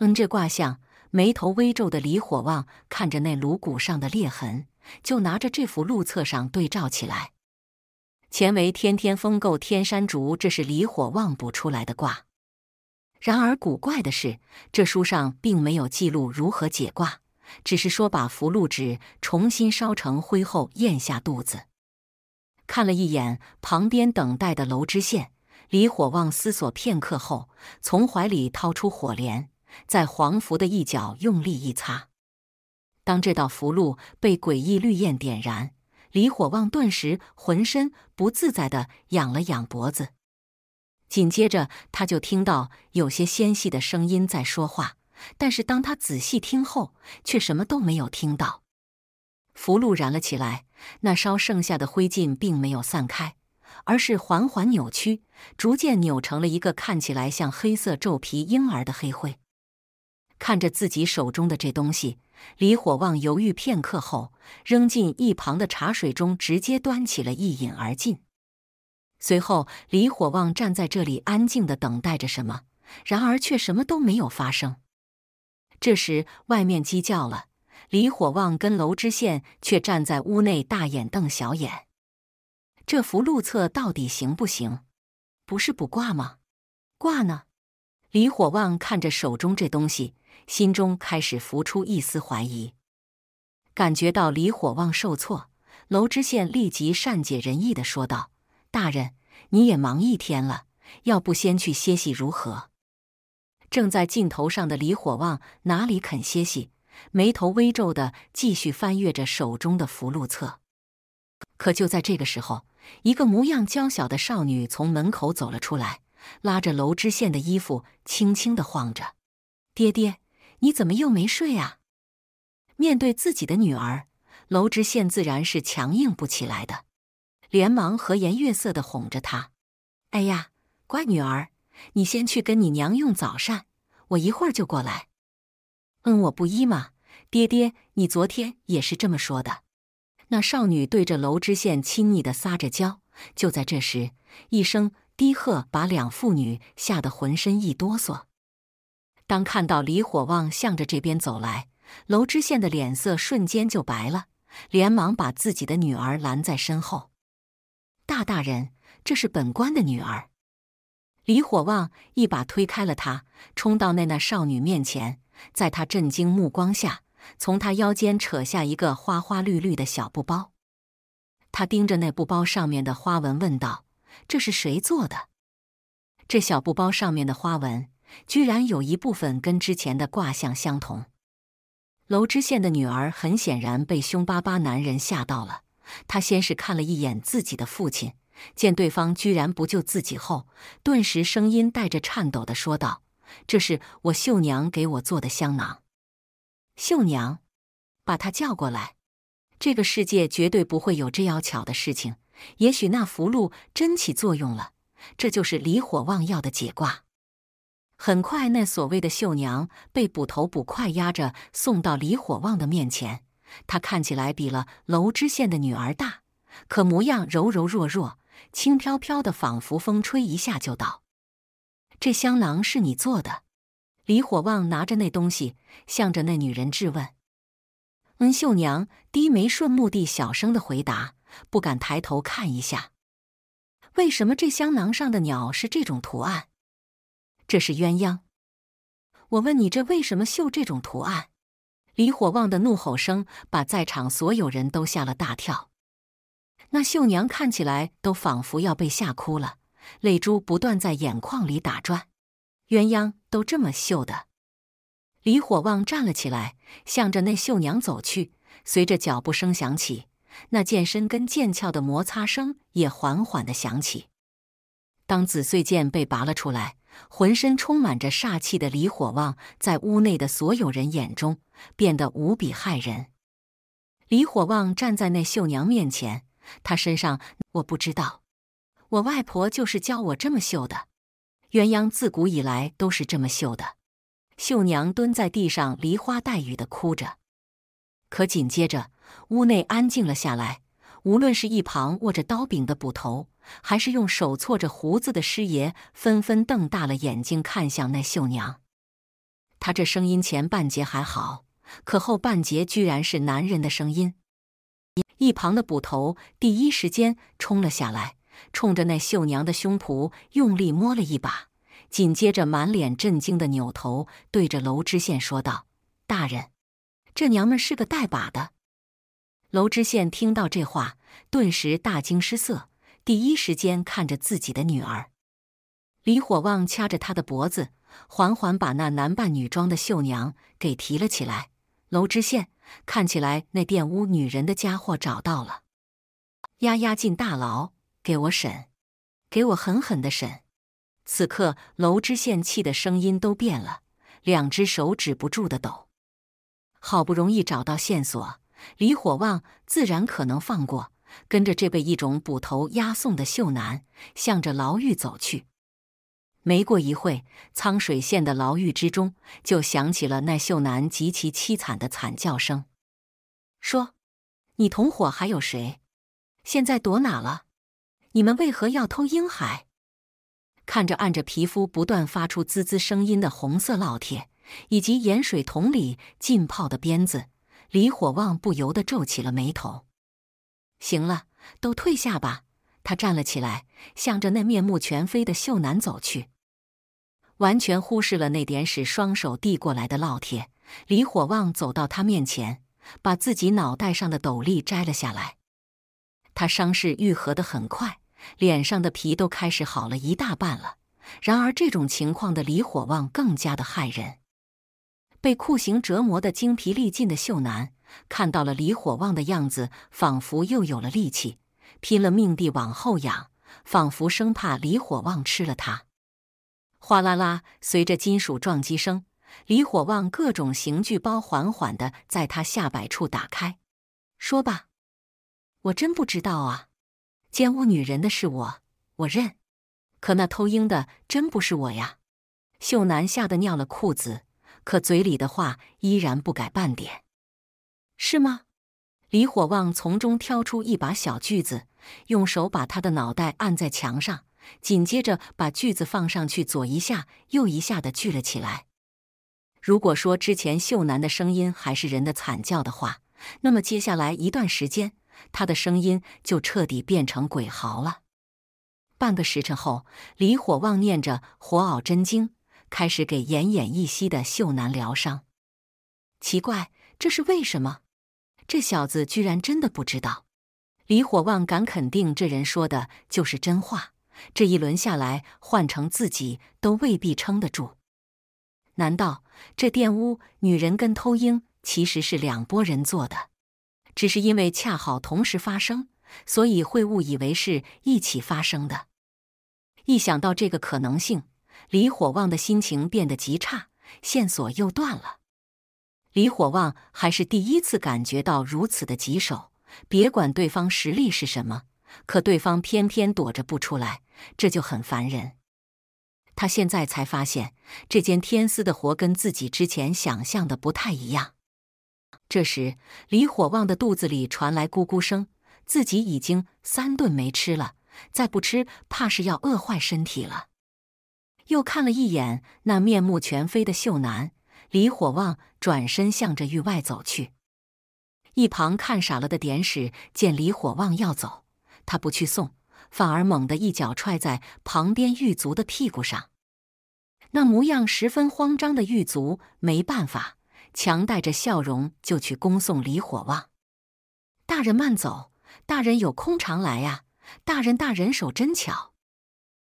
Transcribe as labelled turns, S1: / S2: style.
S1: 嗯，这卦象，眉头微皱的李火旺看着那颅骨上的裂痕，就拿着这幅录册上对照起来。前为天天风购天山竹，这是李火旺补出来的卦。然而古怪的是，这书上并没有记录如何解卦，只是说把符箓纸重新烧成灰后咽下肚子。看了一眼旁边等待的楼知县，李火旺思索片刻后，从怀里掏出火镰。在黄符的一角用力一擦，当这道符箓被诡异绿焰点燃，李火旺顿时浑身不自在的仰了仰脖子。紧接着，他就听到有些纤细的声音在说话，但是当他仔细听后，却什么都没有听到。符箓燃了起来，那烧剩下的灰烬并没有散开，而是缓缓扭曲，逐渐扭成了一个看起来像黑色皱皮婴儿的黑灰。看着自己手中的这东西，李火旺犹豫片刻后，扔进一旁的茶水中，直接端起了一饮而尽。随后，李火旺站在这里，安静的等待着什么，然而却什么都没有发生。这时，外面鸡叫了，李火旺跟娄知县却站在屋内，大眼瞪小眼。这幅禄策到底行不行？不是卜卦吗？卦呢？李火旺看着手中这东西，心中开始浮出一丝怀疑。感觉到李火旺受挫，娄知县立即善解人意的说道：“大人，你也忙一天了，要不先去歇息如何？”正在镜头上的李火旺哪里肯歇息，眉头微皱的继续翻阅着手中的福禄册。可就在这个时候，一个模样娇小的少女从门口走了出来。拉着娄知县的衣服，轻轻的晃着：“爹爹，你怎么又没睡啊？”面对自己的女儿，娄知县自然是强硬不起来的，连忙和颜悦色的哄着她：“哎呀，乖女儿，你先去跟你娘用早膳，我一会儿就过来。”“嗯，我不依嘛，爹爹，你昨天也是这么说的。”那少女对着娄知县亲昵的撒着娇。就在这时，一声。低喝把两妇女吓得浑身一哆嗦。当看到李火旺向着这边走来，娄知县的脸色瞬间就白了，连忙把自己的女儿拦在身后：“大大人，这是本官的女儿。”李火旺一把推开了他，冲到那那少女面前，在他震惊目光下，从他腰间扯下一个花花绿绿的小布包。他盯着那布包上面的花纹问道。这是谁做的？这小布包上面的花纹居然有一部分跟之前的卦象相同。娄知县的女儿很显然被凶巴巴男人吓到了，她先是看了一眼自己的父亲，见对方居然不救自己后，顿时声音带着颤抖的说道：“这是我绣娘给我做的香囊。”绣娘，把她叫过来。这个世界绝对不会有这样巧的事情。也许那符箓真起作用了，这就是李火旺要的解卦。很快，那所谓的秀娘被捕头捕快押着送到李火旺的面前。她看起来比了娄知县的女儿大，可模样柔柔弱弱，轻飘飘的，仿佛风吹一下就倒。这香囊是你做的？李火旺拿着那东西，向着那女人质问。嗯，秀娘低眉顺目地小声的回答。不敢抬头看一下，为什么这香囊上的鸟是这种图案？这是鸳鸯。我问你，这为什么绣这种图案？李火旺的怒吼声把在场所有人都吓了大跳，那绣娘看起来都仿佛要被吓哭了，泪珠不断在眼眶里打转。鸳鸯都这么绣的？李火旺站了起来，向着那绣娘走去，随着脚步声响起。那剑身跟剑鞘的摩擦声也缓缓的响起。当紫穗剑被拔了出来，浑身充满着煞气的李火旺，在屋内的所有人眼中变得无比骇人。李火旺站在那绣娘面前，他身上我不知道，我外婆就是教我这么绣的。鸳鸯自古以来都是这么绣的。绣娘蹲在地上，梨花带雨的哭着。可紧接着。屋内安静了下来，无论是一旁握着刀柄的捕头，还是用手搓着胡子的师爷，纷纷瞪大了眼睛看向那绣娘。她这声音前半截还好，可后半截居然是男人的声音。一旁的捕头第一时间冲了下来，冲着那绣娘的胸脯用力摸了一把，紧接着满脸震惊的扭头对着娄知县说道：“大人，这娘们是个带把的。”娄知县听到这话，顿时大惊失色，第一时间看着自己的女儿。李火旺掐着他的脖子，缓缓把那男扮女装的绣娘给提了起来。娄知县看起来，那玷污女人的家伙找到了，丫丫进大牢，给我审，给我狠狠的审。此刻，娄知县气的声音都变了，两只手止不住的抖。好不容易找到线索。李火旺自然可能放过，跟着这被一种捕头押送的秀男，向着牢狱走去。没过一会沧水县的牢狱之中就响起了那秀男极其凄惨的惨叫声：“说，你同伙还有谁？现在躲哪了？你们为何要偷婴海？”看着按着皮肤不断发出滋滋声音的红色烙铁，以及盐水桶里浸泡的鞭子。李火旺不由得皱起了眉头。“行了，都退下吧。”他站了起来，向着那面目全非的秀男走去，完全忽视了那点使双手递过来的烙铁。李火旺走到他面前，把自己脑袋上的斗笠摘了下来。他伤势愈合的很快，脸上的皮都开始好了一大半了。然而，这种情况的李火旺更加的骇人。被酷刑折磨的精疲力尽的秀男，看到了李火旺的样子，仿佛又有了力气，拼了命地往后仰，仿佛生怕李火旺吃了他。哗啦啦，随着金属撞击声，李火旺各种刑具包缓缓地在他下摆处打开。说吧，我真不知道啊，奸污女人的是我，我认。可那偷婴的真不是我呀！秀男吓得尿了裤子。可嘴里的话依然不改半点，是吗？李火旺从中挑出一把小锯子，用手把他的脑袋按在墙上，紧接着把锯子放上去，左一下右一下的锯了起来。如果说之前秀男的声音还是人的惨叫的话，那么接下来一段时间，他的声音就彻底变成鬼嚎了。半个时辰后，李火旺念着《火熬真经》。开始给奄奄一息的秀男疗伤。奇怪，这是为什么？这小子居然真的不知道。李火旺敢肯定，这人说的就是真话。这一轮下来，换成自己都未必撑得住。难道这玷污女人跟偷婴其实是两拨人做的？只是因为恰好同时发生，所以会误以为是一起发生的。一想到这个可能性。李火旺的心情变得极差，线索又断了。李火旺还是第一次感觉到如此的棘手。别管对方实力是什么，可对方偏偏躲着不出来，这就很烦人。他现在才发现，这间天丝的活跟自己之前想象的不太一样。这时，李火旺的肚子里传来咕咕声，自己已经三顿没吃了，再不吃，怕是要饿坏身体了。又看了一眼那面目全非的秀男，李火旺转身向着狱外走去。一旁看傻了的典史见李火旺要走，他不去送，反而猛地一脚踹在旁边狱卒的屁股上。那模样十分慌张的狱卒没办法，强带着笑容就去恭送李火旺：“大人慢走，大人有空常来呀，大人，大人手真巧。”